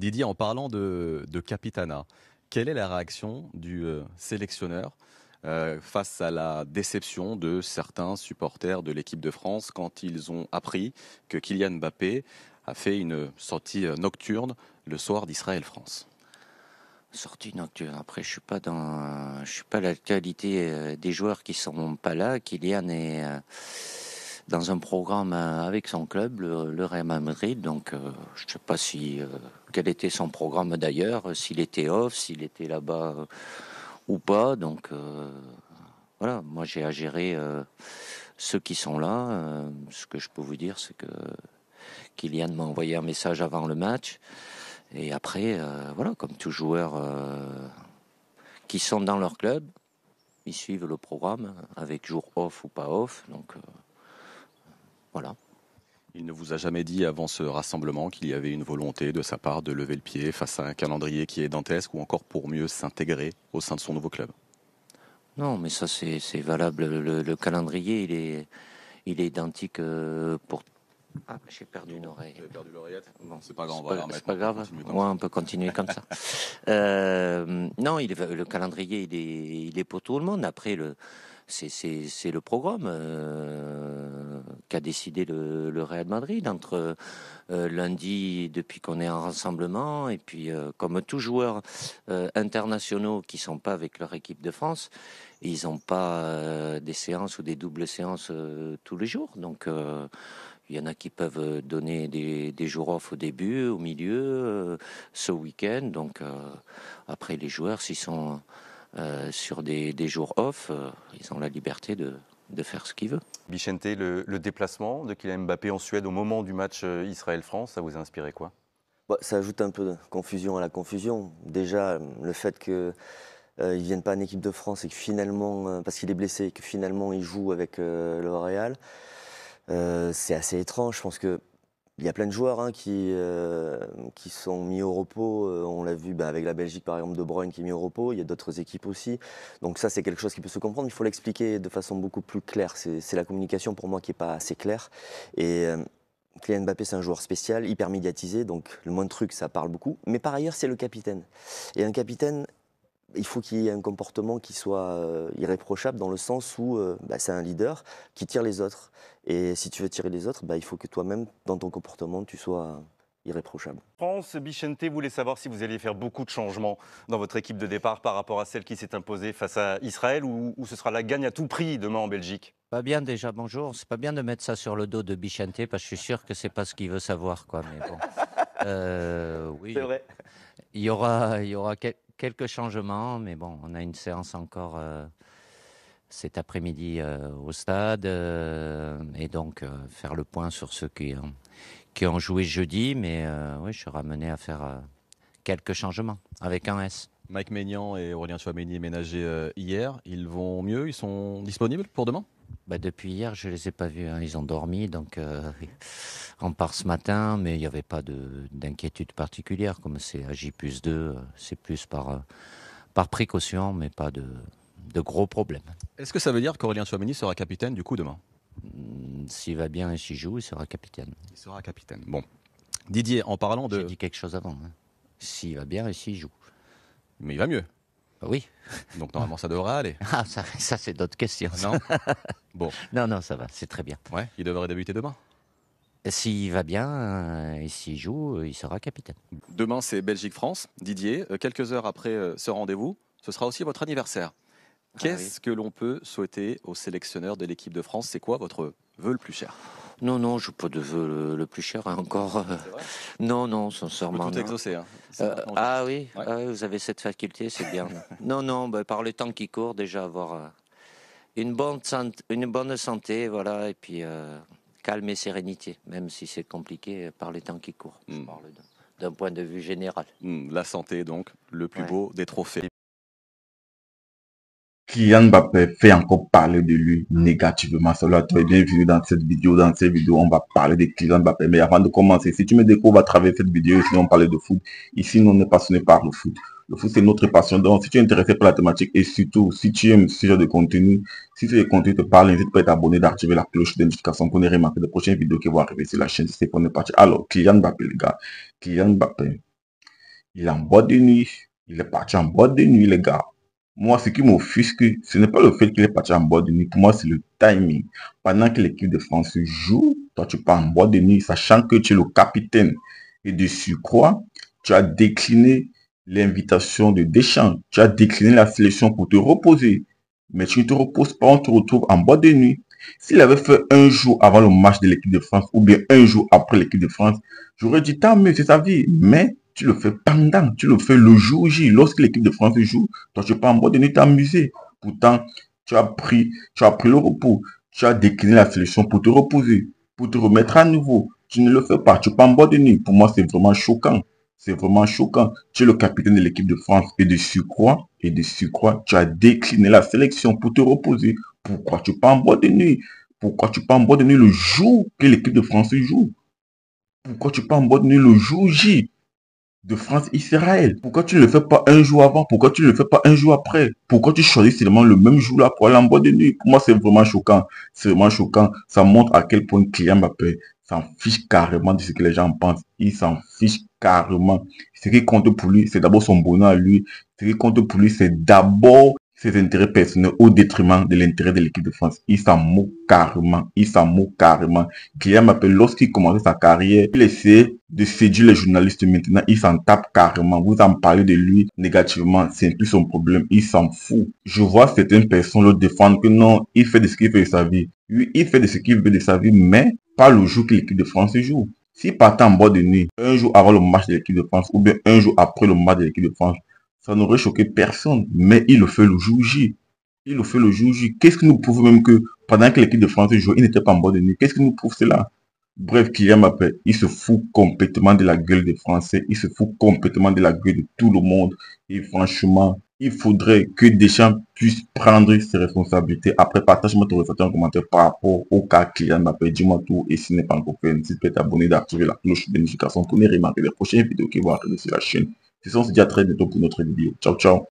Didier, en parlant de, Capitana, quelle est la réaction du euh, sélectionneur euh, face à la déception de certains supporters de l'équipe de France quand ils ont appris que Kylian Mbappé a fait une sortie euh, nocturne le soir d'Israël-France Sortie nocturne. Après, je suis pas dans, je suis pas la qualité des joueurs qui sont pas là. Kylian est dans un programme euh, avec son club, le, Real Madrid. Donc, euh, je ne sais pas si euh, quel était son programme d'ailleurs, s'il était off, s'il était là-bas ou pas. Donc, voilà, moi j'ai à gérer ceux qui sont là. ce que je peux vous dire, c'est que Kylian m'a envoyé un message avant le match. Et après, voilà, comme tout joueurs qui sont dans leur club, ils suivent le programme avec jour off ou pas off. Donc, il ne vous a jamais dit avant ce rassemblement qu'il y avait une volonté de sa part de lever le pied face à un calendrier qui est dantesque ou encore pour mieux s'intégrer au sein de son nouveau club Non, mais ça c'est valable. Le, calendrier, il est, il est identique euh, pour... Ah, j'ai perdu une oreille. J'ai perdu l'oreillette Bon, c'est pas grave, on on, peut continuer comme ça. Euh, non, il le calendrier, il est, pour tout le monde. Après, le c'est le programme. Euh, qu'a décidé le, Real Madrid entre euh, lundi, depuis qu'on est en rassemblement, et puis euh, comme tous joueurs euh, internationaux qui sont pas avec leur équipe de France, ils n'ont pas des séances ou des doubles séances tous les jours. Donc il y en a qui peuvent donner des, jours off au début, au milieu, ce week-end. Donc après les joueurs, s'ils sont sur des, jours off, ils ont la liberté de, de faire ce qu'il veut. Bichente, le, déplacement de Kylian Mbappé en Suède au moment du match euh, Israël-France, ça vous a inspiré quoi bah, Ça ajoute un peu de confusion à la confusion. Déjà, euh, le fait qu'il euh, ils pas en équipe de France et que finalement, euh, parce qu'il est blessé, et que finalement il joue avec le Real. c'est assez étrange. Je pense que il y a plein de joueurs hein, qui, euh, qui sont mis au repos. Euh, on l'a vu bah, avec la Belgique, par exemple, De Bruyne qui est mis au repos. Il y a d'autres équipes aussi. Donc ça, c'est quelque chose qui peut se comprendre. Il faut l'expliquer de façon beaucoup plus claire. C'est la communication pour moi qui n'est pas assez claire. Et euh, Kylian Mbappé, c'est un joueur spécial, hyper médiatisé. Donc le moins de trucs, ça parle beaucoup. Mais par ailleurs, c'est le capitaine. Et un capitaine, il faut qu'il y ait un comportement qui soit euh, irréprochable dans le sens où euh, bah, c'est un leader qui tire les autres. Et si tu veux tirer les autres, bah, il faut que toi-même, dans ton comportement, tu sois irréprochable. France, Bichente voulait savoir si vous alliez faire beaucoup de changements dans votre équipe de départ par rapport à celle qui s'est imposée face à Israël ou, ce sera la gagne à tout prix demain en Belgique pas bien déjà, bonjour. C'est pas bien de mettre ça sur le dos de Bichente parce que je suis sûr que c'est pas ce qu'il veut savoir, quoi. Euh, oui. Il y aura, il y aura quelques changements, mais bon, on a une séance encore euh, cet après-midi euh, au stade, et donc faire le point sur ceux qui, ont, qui joué jeudi, mais oui, je serai amené à faire quelques changements avec un S. Mike Maignan et Aurélien Chouameni ménagés hier, ils vont mieux, ils sont disponibles pour demain bah, depuis hier, je ne les ai pas vus. Hein. Ils ont dormi, donc euh, on part ce matin, mais il n'y avait pas d'inquiétude particulière. Comme c'est à J 2, euh, c'est plus par, euh, par précaution, mais pas de, gros problèmes. Est-ce que ça veut dire qu'Aurélien Chouameni sera capitaine du coup demain hmm, S'il va bien et s'il joue, il sera capitaine. Il sera capitaine. Bon. Didier, en parlant de... J'ai dit quelque chose avant. Hein. S'il va bien et s'il joue. Mais il va mieux. Bah oui. Donc normalement, ça devrait aller. Ah, ça, c'est d'autres questions. Non Bon. Non, non, ça va, c'est très bien. Ouais, il devrait débuter demain. S'il va bien euh, et s'il joue, euh, il sera capitaine. Demain, c'est Belgique-France. Didier, euh, quelques heures après ce rendez-vous, ce sera aussi votre anniversaire. Ah Qu'est-ce que l'on peut souhaiter aux sélectionneurs de l'équipe de France C'est quoi votre vœu le plus cher non, non, je pas de vœux le, plus cher encore. Non, non, sincèrement. Vous tout exaucé. ah oui, vous avez cette faculté, c'est bien. non, non, ben, par le temps qui court, déjà avoir euh, une bonne santé, une bonne santé voilà, et puis euh, calme et sérénité, même si c'est compliqué euh, par le temps qui court, hmm. d'un point de vue général. Hmm, la santé, donc, le plus beau des trophées. Kylian Mbappé fait encore parler de lui négativement. cela tu bienvenue dans cette vidéo. Dans cette vidéo, on va parler de Kylian Mbappé. Mais avant de commencer, si tu me découvres à travers cette vidéo, si on parlait de foot. Ici, nous, on est passionné par le foot. Le foot, c'est notre passion. Donc, si tu es intéressé par la thématique et surtout, si tu aimes ce genre de contenu, si ce contenu te parle, n'hésite pas à t'abonner, d'activer la cloche de notification pour ne remarquer les prochaines vidéos qui vont arriver sur la chaîne. C'est ne pas parti. Alors, Kylian Mbappé, les gars. Kylian Mbappé, il est en boîte de nuit. Il est parti en boîte de nuit, les gars. Moi, ce qui m'offusque, ce n'est pas le fait qu'il est parti en bois de nuit. Pour moi, c'est le timing. Pendant que l'équipe de France joue, toi, tu pars en bois de nuit, sachant que tu es le capitaine. Et de quoi tu as décliné l'invitation de Deschamps. Tu as décliné la sélection pour te reposer. Mais tu ne te reposes pas, on te retrouve en bois de nuit. S'il avait fait un jour avant le match de l'équipe de France ou bien un jour après l'équipe de France, j'aurais dit tant mieux, c'est sa vie. Mais tu le fais pendant, tu le fais le jour J. Lorsque l'équipe de France joue, toi, tu pas en mode de t'amuser. Pourtant, tu as pris, tu as pris le repos, tu as décliné la sélection pour te reposer, pour te remettre à nouveau. Tu ne le fais pas, tu pas en mode de nuit. Pour moi, c'est vraiment choquant. C'est vraiment choquant. Tu es le capitaine de l'équipe de France et de surcroît, et de surcroît, tu as décliné la sélection pour te reposer. Pourquoi tu pas en bois de nuit Pourquoi tu pas en bois de nuit le jour que l'équipe de France joue Pourquoi tu pas en bois de nuit le jour J de France-Israël. Pourquoi tu ne le fais pas un jour avant Pourquoi tu ne le fais pas un jour après Pourquoi tu choisis seulement le même jour là pour aller en boîte de nuit Pour moi, c'est vraiment choquant. C'est vraiment choquant. Ça montre à quel point client Mbappé s'en fiche carrément de ce que les gens pensent. Il s'en fiche carrément. Ce qui compte pour lui, c'est d'abord son bonheur à lui. Ce qui compte pour lui, c'est d'abord ses intérêts personnels au détriment de l'intérêt de l'équipe de France. Il s'en moque carrément. Il s'en moque carrément. Kylian Mbappé, lorsqu'il commençait sa carrière, il essayait de séduire les journalistes. Maintenant, il s'en tape carrément. Vous en parlez de lui négativement. C'est plus son problème. Il s'en fout. Je vois certaines personnes le défendre que non, il fait de ce qu'il veut de sa vie. Oui, il fait de ce qu'il veut de sa vie, mais pas le jour que l'équipe de France joue. S'il part en bord de nuit, un jour avant le match de l'équipe de France, ou bien un jour après le match de l'équipe de France, ça n'aurait choqué personne, mais il le fait le jour J. Il le fait le jour J. Qu'est-ce que nous prouve même que pendant que l'équipe de France jouait, il n'était pas en bonne nuit Qu'est-ce que nous prouve cela Bref, Kylian Mbappé, il se fout complètement de la gueule des Français, il se fout complètement de la gueule de tout le monde. Et franchement, il faudrait que des gens puissent prendre ses responsabilités. Après, partage-moi ton ressenti en commentaire par rapport au cas Kylian Mbappé. Dis-moi tout. Et si n'est pas encore fait, n'hésite pas à t'abonner, d'activer la cloche de notification pour ne remarquer les prochaines vidéos qui vont arriver sur la chaîne se dit déjà très bientôt pour notre vidéo. Ciao, ciao.